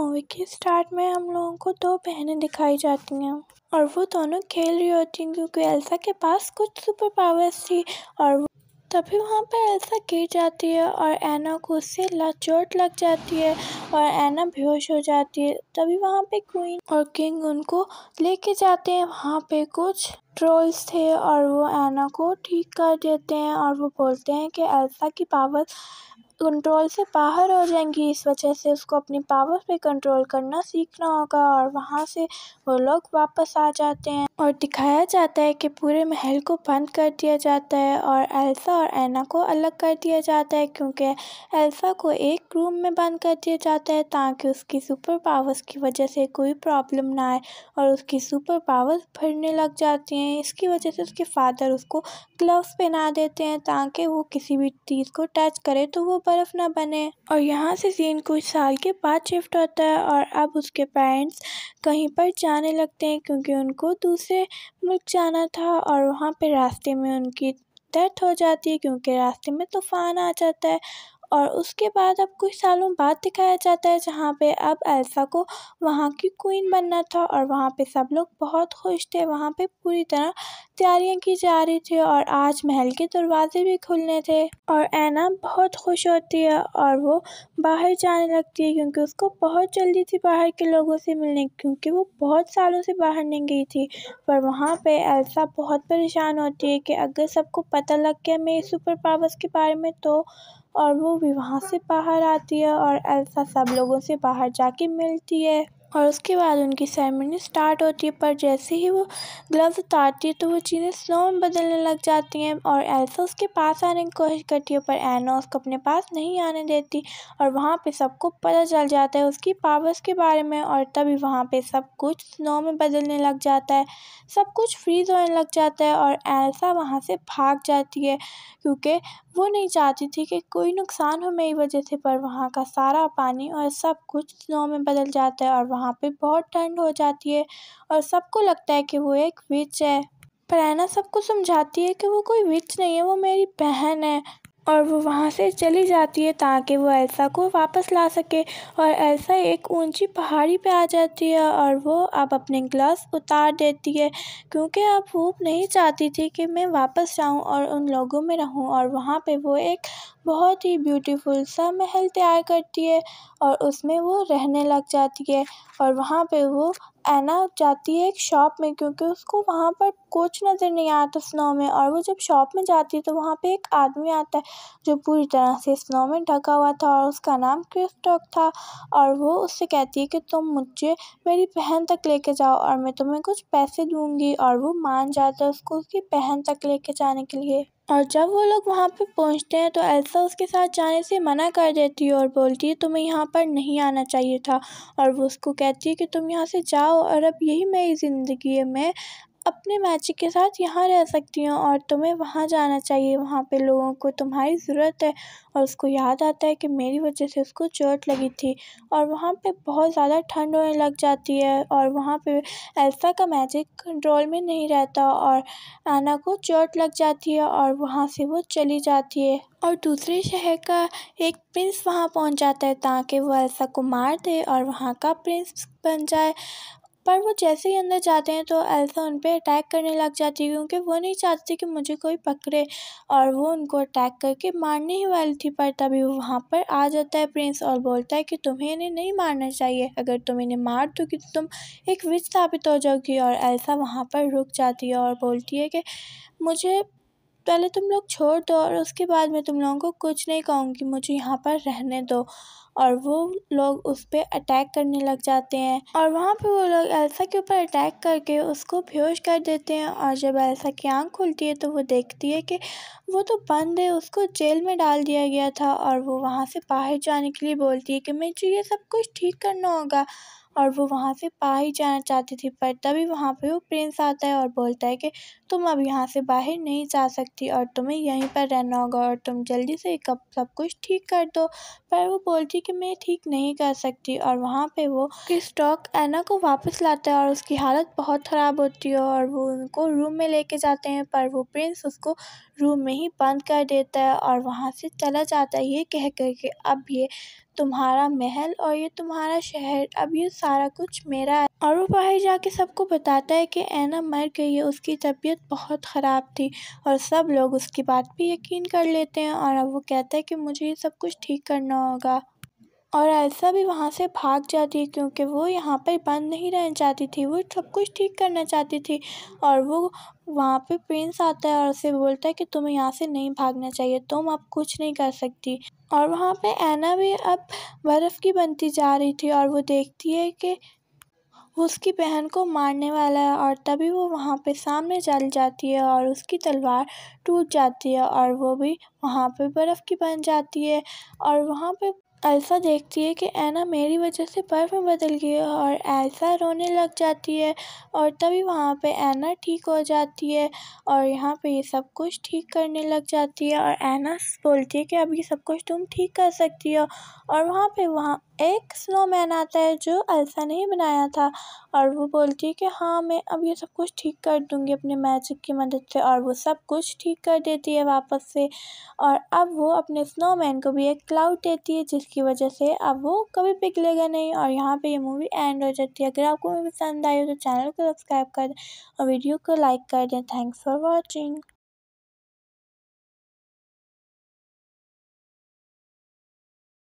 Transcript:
movie के start में हम लोगों को दो बहनें दिखाई जाती हैं और वो दोनों खेल रही होती हैं क्योंकि एल्सा के पास कुछ सुपर पावर्स थी और तभी वहाँ पर एल्सा गिर जाती है और ऐना को उससे ला चोट लग जाती है और ऐना बेहोश हो जाती है तभी वहाँ पे क्वीन और किंग उनको लेके जाते हैं वहाँ पे कुछ ट्रोल्स थे और वो ऐना को ठीक कर देते हैं और वो बोलते हैं कि एल्सा की पावर कंट्रोल से बाहर हो जाएंगी इस वजह से उसको अपनी पावर पे कंट्रोल करना सीखना होगा और वहाँ से वो लोग वापस आ जाते हैं और दिखाया जाता है कि पूरे महल को बंद कर दिया जाता है और एल्सा और एना को अलग कर दिया जाता है क्योंकि एल्सा को एक रूम में बंद कर दिया जाता है ताकि उसकी सुपर पावर्स की वजह से कोई प्रॉब्लम ना आए और उसकी सुपर पावर्स भरने लग जाती हैं इसकी वजह से उसके फादर उसको ग्लव्स पहना देते हैं ताकि वो किसी भी चीज़ को टच करे तो वो बर्फ़ ना बने और यहाँ से सीन कुछ साल के बाद शिफ्ट होता है और अब उसके पेरेंट्स कहीं पर जाने लगते हैं क्योंकि उनको दूसरे मुल्क जाना था और वहाँ पर रास्ते में उनकी डेथ हो जाती है क्योंकि रास्ते में तूफ़ान आ जाता है और उसके बाद अब कुछ सालों बाद दिखाया जाता है जहाँ पे अब एल्सा को वहाँ की क्वीन बनना था और वहाँ पे सब लोग बहुत खुश थे वहाँ पे पूरी तरह तैयारियाँ की जा रही थी और आज महल के दरवाजे भी खुलने थे और ऐना बहुत खुश होती है और वो बाहर जाने लगती है क्योंकि उसको बहुत जल्दी थी बाहर के लोगों से मिलने क्योंकि वो बहुत सालों से बाहर नहीं गई थी पर वहाँ पर एल्सा बहुत परेशान होती है कि अगर सबको पता लग गया मेरी सुपर पावर्स के बारे में तो और वो भी वहाँ से बाहर आती है और एल्सा सब लोगों से बाहर जाके मिलती है और उसके बाद उनकी सेरेमनी स्टार्ट होती है पर जैसे ही वो ग्लव्स उतारती है तो वो चीज़ें स्नो में बदलने लग जाती हैं और एल्सा उसके पास आने की कोशिश करती है पर एना उसको अपने पास नहीं आने देती और वहाँ पे सबको पता चल जाता है उसकी पावर्स के बारे में और तभी वहाँ पे सब कुछ स्नो में बदलने लग जाता है सब कुछ फ्रीज होने लग जाता है और एल्सा वहाँ से भाग जाती है क्योंकि वो नहीं चाहती थी कि कोई नुकसान हो मेरी वजह से पर वहाँ का सारा पानी और सब कुछ स्नो में बदल जाता है और वहाँ पे बहुत ठंड हो जाती है और सबको लगता है कि वो एक विच है पर ऐना सबको समझाती है कि वो कोई विच नहीं है वो मेरी बहन है और वो वहाँ से चली जाती है ताकि वो एल्सा को वापस ला सके और एल्सा एक ऊंची पहाड़ी पे आ जाती है और वो अब अपने ग्लास उतार देती है क्योंकि अब वो नहीं चाहती थी कि मैं वापस जाऊँ और उन लोगों में रहूँ और वहाँ पे वो एक बहुत ही ब्यूटीफुल सा महल तैयार करती है और उसमें वो रहने लग जाती है और वहाँ पे वो ऐना जाती है एक शॉप में क्योंकि उसको वहाँ पर कुछ नज़र नहीं आता स्नो में और वो जब शॉप में जाती है तो वहाँ पे एक आदमी आता है जो पूरी तरह से स्नो में ढका हुआ था और उसका नाम क्रिस्टॉक था और वो उससे कहती है कि तुम मुझे मेरी बहन तक लेके जाओ और मैं तुम्हें कुछ पैसे दूँगी और वो मान जाता है उसको उसकी बहन तक लेके जाने के लिए और जब वो लोग वहाँ पे पहुँचते हैं तो एल्सा उसके साथ जाने से मना कर देती है और बोलती है तुम्हें यहाँ पर नहीं आना चाहिए था और वो उसको कहती है कि तुम यहाँ से जाओ और अब यही मेरी ज़िंदगी है मैं अपने मैजिक के साथ यहाँ रह सकती हो और तुम्हें वहाँ जाना चाहिए वहाँ पे लोगों को तुम्हारी ज़रूरत है और उसको याद आता है कि मेरी वजह से उसको चोट लगी थी और वहाँ पे बहुत ज़्यादा ठंड होने लग जाती है और वहाँ पे एल्फा का मैजिक कंट्रोल में नहीं रहता और आना को चोट लग जाती है और वहाँ से वो चली जाती है और दूसरे शहर का एक प्रिंस वहाँ पहुँच जाता है ताकि वो एल्फा को मार दे और वहाँ का प्रिंस बन जाए पर वो जैसे ही अंदर जाते हैं तो एल्सा उन पर अटैक करने लग जाती है क्योंकि वो नहीं चाहती कि मुझे कोई पकड़े और वो उनको अटैक करके मारने ही वाली थी पर तभी वो वहाँ पर आ जाता है प्रिंस और बोलता है कि तुम्हें इन्हें नहीं मारना चाहिए अगर तुम इन्हें मार दोगी तो तुम एक विच साबित हो जाओगी और एल्सा वहाँ पर रुक जाती है और बोलती है कि मुझे पहले तुम लोग छोड़ दो और उसके बाद मैं तुम लोगों को कुछ नहीं कहूँगी मुझे यहाँ पर रहने दो और वो लोग उस पर अटैक करने लग जाते हैं और वहाँ पे वो लोग एल्सा के ऊपर अटैक करके उसको बेहोश कर देते हैं और जब एल्सा की आंख खुलती है तो वो देखती है कि वो तो बंद है उसको जेल में डाल दिया गया था और वो वहाँ से बाहर जाने के लिए बोलती है कि मुझे ये सब कुछ ठीक करना होगा और वो वहाँ से बाहर ही जाना चाहती थी पर तभी वहाँ पे वो प्रिंस आता है और बोलता है कि तुम अब यहाँ से बाहर नहीं जा सकती और तुम्हें यहीं पर रहना होगा और तुम जल्दी से कब सब कुछ ठीक कर दो पर वो बोलती कि मैं ठीक नहीं कर सकती और वहाँ पे वो स्टॉक एना को वापस लाता है और उसकी हालत बहुत ख़राब होती है और वो उनको रूम में लेके जाते हैं पर वो प्रिंस उसको रूम में ही बंद कर देता है और वहाँ से चला जाता है ये कह कर के अब ये तुम्हारा महल और ये तुम्हारा शहर अब ये सारा कुछ मेरा है और वो बाहर जाके सबको बताता है कि ऐना मर गई है उसकी तबीयत बहुत ख़राब थी और सब लोग उसकी बात भी यकीन कर लेते हैं और अब वो कहता है कि मुझे ये सब कुछ ठीक करना होगा और ऐसा भी वहाँ से भाग जाती है क्योंकि वो यहाँ पर बंद नहीं रहना चाहती थी वो सब कुछ ठीक करना चाहती थी और वो वहाँ पे प्रिंस आता है और उसे बोलता है कि तुम्हें यहाँ से नहीं भागना चाहिए तुम अब कुछ नहीं कर सकती और वहाँ पे ऐना भी अब बर्फ़ की बनती जा रही थी और वो देखती है कि उसकी बहन को मारने वाला है और तभी वो वहाँ पे सामने चल जाती है और उसकी तलवार टूट जाती है और वो भी वहाँ पे बर्फ़ की बन जाती है और वहाँ पे अल्फ़ा देखती है कि ऐना मेरी वजह से बर्फ़ में बदल गई है और ऐसा रोने लग जाती है और तभी वहाँ पे ऐना ठीक हो जाती है और यहाँ पे ये सब कुछ ठीक करने लग जाती है और ऐना बोलती है कि अब ये सब कुछ तुम ठीक कर सकती हो और वहाँ पे वहाँ एक स्नोमैन आता है जो अल्सा ने ही बनाया था और वो बोलती है कि हाँ मैं अब ये सब कुछ ठीक कर दूँगी अपने मैजिक की मदद से और वो सब कुछ ठीक कर देती है वापस से और अब वो अपने स्नोमैन को भी एक क्लाउड देती है जिस की वजह से अब वो कभी पिघलेगा नहीं और यहाँ पे ये मूवी एंड हो जाती है अगर आपको मूवी पसंद आई हो तो चैनल को सब्सक्राइब कर दें और वीडियो को लाइक कर दें थैंक्स फॉर वॉचिंग